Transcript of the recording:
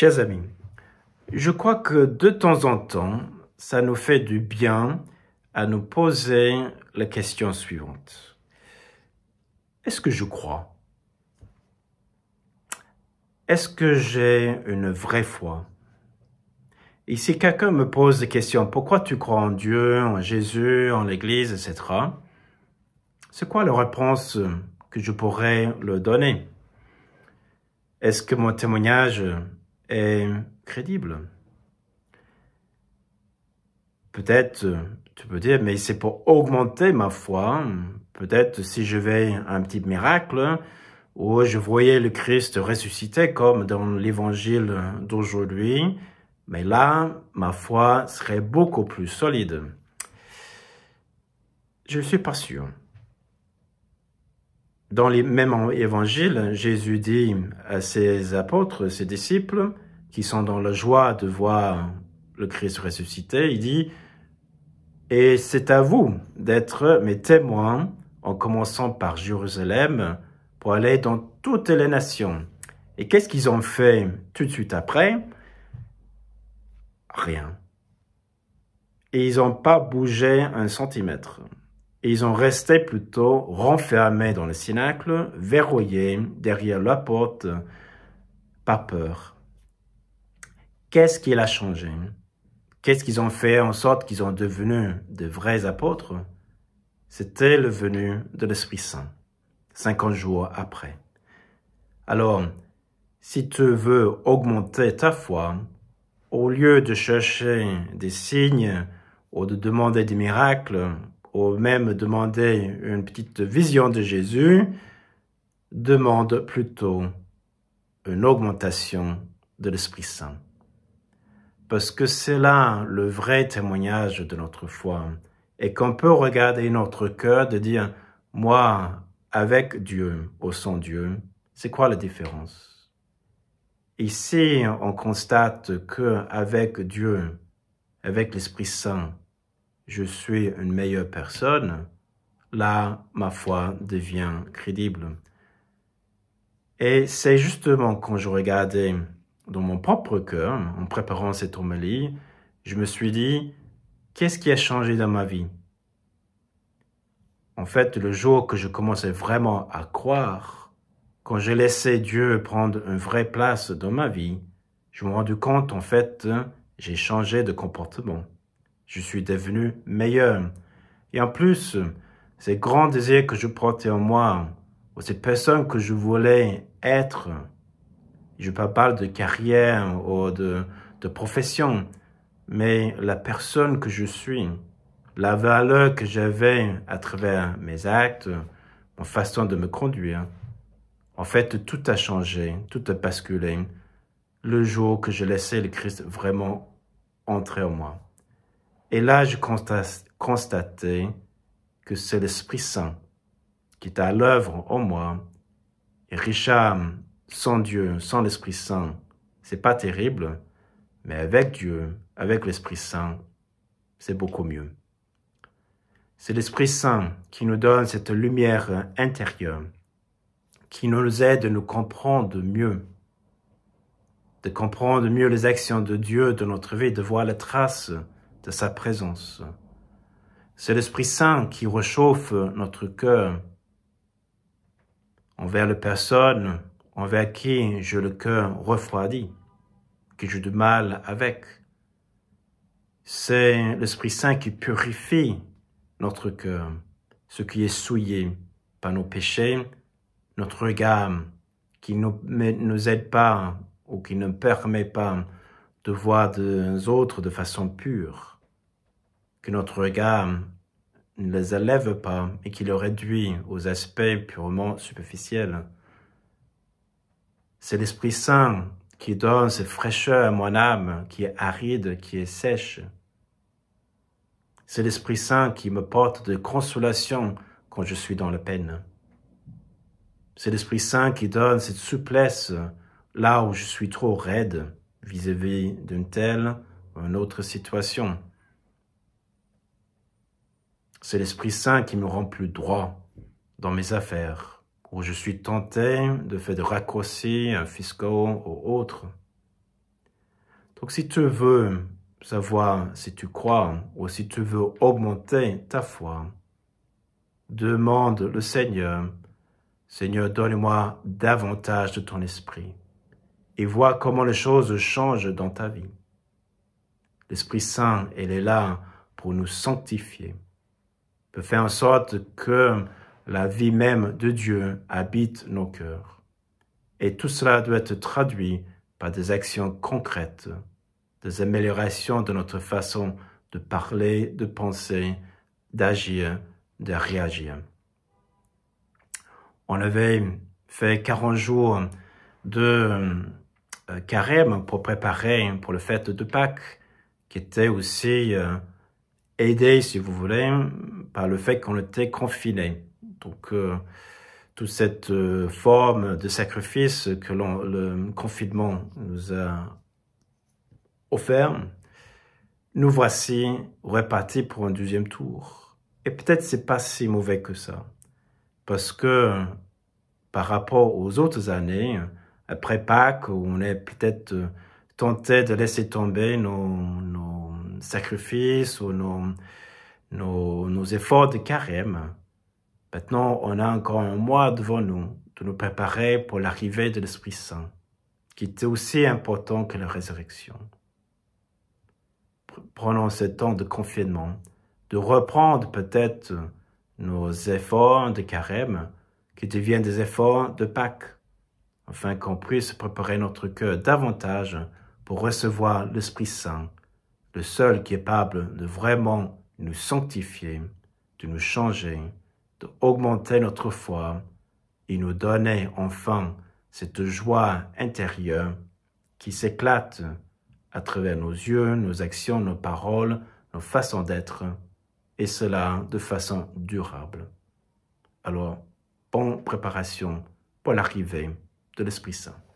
Chers amis, je crois que de temps en temps, ça nous fait du bien à nous poser la question suivante. Est-ce que je crois Est-ce que j'ai une vraie foi Et si quelqu'un me pose des questions, pourquoi tu crois en Dieu, en Jésus, en l'Église, etc. C'est quoi la réponse que je pourrais lui donner Est-ce que mon témoignage est crédible. Peut-être tu peux dire, mais c'est pour augmenter ma foi. Peut-être si je vais un petit miracle, où je voyais le Christ ressuscité comme dans l'évangile d'aujourd'hui, mais là, ma foi serait beaucoup plus solide. Je ne suis pas sûr. Dans les mêmes évangiles, Jésus dit à ses apôtres, ses disciples, qui sont dans la joie de voir le Christ ressuscité, il dit, et c'est à vous d'être mes témoins en commençant par Jérusalem pour aller dans toutes les nations. Et qu'est-ce qu'ils ont fait tout de suite après Rien. Et ils n'ont pas bougé un centimètre ils ont resté plutôt renfermés dans le sinacle, verrouillés derrière la porte, par peur. Qu'est-ce qui l'a changé Qu'est-ce qu'ils ont fait en sorte qu'ils ont devenu de vrais apôtres C'était le venu de l'Esprit Saint, 50 jours après. Alors, si tu veux augmenter ta foi, au lieu de chercher des signes ou de demander des miracles ou même demander une petite vision de Jésus, demande plutôt une augmentation de l'Esprit Saint. Parce que c'est là le vrai témoignage de notre foi et qu'on peut regarder notre cœur de dire, moi, avec Dieu ou sans Dieu, c'est quoi la différence? Ici, on constate que avec Dieu, avec l'Esprit Saint, je suis une meilleure personne, là, ma foi devient crédible. Et c'est justement quand je regardais dans mon propre cœur, en préparant cette homélie, je me suis dit, qu'est-ce qui a changé dans ma vie En fait, le jour que je commençais vraiment à croire, quand j'ai laissé Dieu prendre une vraie place dans ma vie, je me suis rendu compte, en fait, j'ai changé de comportement je suis devenu meilleur. Et en plus, ces grands désirs que je portais en moi, ou ces personnes que je voulais être, je ne parle pas de carrière ou de, profession, mais la personne que je suis, la valeur que j'avais à travers mes actes, ma façon de me conduire. En fait, tout a changé, tout a basculé le jour que je laissais le Christ vraiment entrer en moi. Et là, je constatais que c'est l'Esprit Saint qui est à l'œuvre en moi. Et Richard, sans Dieu, sans l'Esprit Saint, c'est pas terrible, mais avec Dieu, avec l'Esprit Saint, c'est beaucoup mieux. C'est l'Esprit Saint qui nous donne cette lumière intérieure, qui nous aide à nous comprendre mieux, de comprendre mieux les actions de Dieu de notre vie, de voir les traces de sa présence. C'est l'Esprit Saint qui réchauffe notre cœur envers les personnes envers qui j'ai le cœur refroidi, que j'ai du mal avec. C'est l'Esprit Saint qui purifie notre cœur, ce qui est souillé par nos péchés, notre regard qui ne nous aide pas ou qui ne permet pas de voir les autres de façon pure que notre regard ne les élève pas et qui le réduit aux aspects purement superficiels. C'est l'Esprit Saint qui donne cette fraîcheur à mon âme qui est aride, qui est sèche. C'est l'Esprit Saint qui me porte de consolation quand je suis dans la peine. C'est l'Esprit Saint qui donne cette souplesse là où je suis trop raide vis-à-vis d'une telle ou une autre situation. C'est l'Esprit Saint qui me rend plus droit dans mes affaires, où je suis tenté de faire de un fiscaux ou autre. Donc si tu veux savoir si tu crois ou si tu veux augmenter ta foi, demande le Seigneur, Seigneur, donne-moi davantage de ton esprit et vois comment les choses changent dans ta vie. L'Esprit Saint, elle est là pour nous sanctifier de faire en sorte que la vie même de Dieu habite nos cœurs. Et tout cela doit être traduit par des actions concrètes, des améliorations de notre façon de parler, de penser, d'agir, de réagir. On avait fait 40 jours de euh, carême pour préparer pour le fête de Pâques, qui était aussi euh, aidé, si vous voulez, par le fait qu'on était confiné. Donc, euh, toute cette euh, forme de sacrifice que le confinement nous a offert, nous voici repartis pour un deuxième tour. Et peut-être c'est pas si mauvais que ça, parce que par rapport aux autres années, après Pâques, on est peut-être tenté de laisser tomber nos, nos sacrifices ou nos, efforts de carême. Maintenant, on a encore un mois devant nous de nous préparer pour l'arrivée de l'Esprit Saint, qui est aussi important que la résurrection. Prenons ce temps de confinement, de reprendre peut-être nos efforts de carême, qui deviennent des efforts de Pâques, afin qu'on puisse préparer notre cœur davantage pour recevoir l'Esprit Saint le seul qui est capable de vraiment nous sanctifier, de nous changer, d'augmenter notre foi et nous donner enfin cette joie intérieure qui s'éclate à travers nos yeux, nos actions, nos paroles, nos façons d'être, et cela de façon durable. Alors, bonne préparation pour l'arrivée de l'Esprit Saint.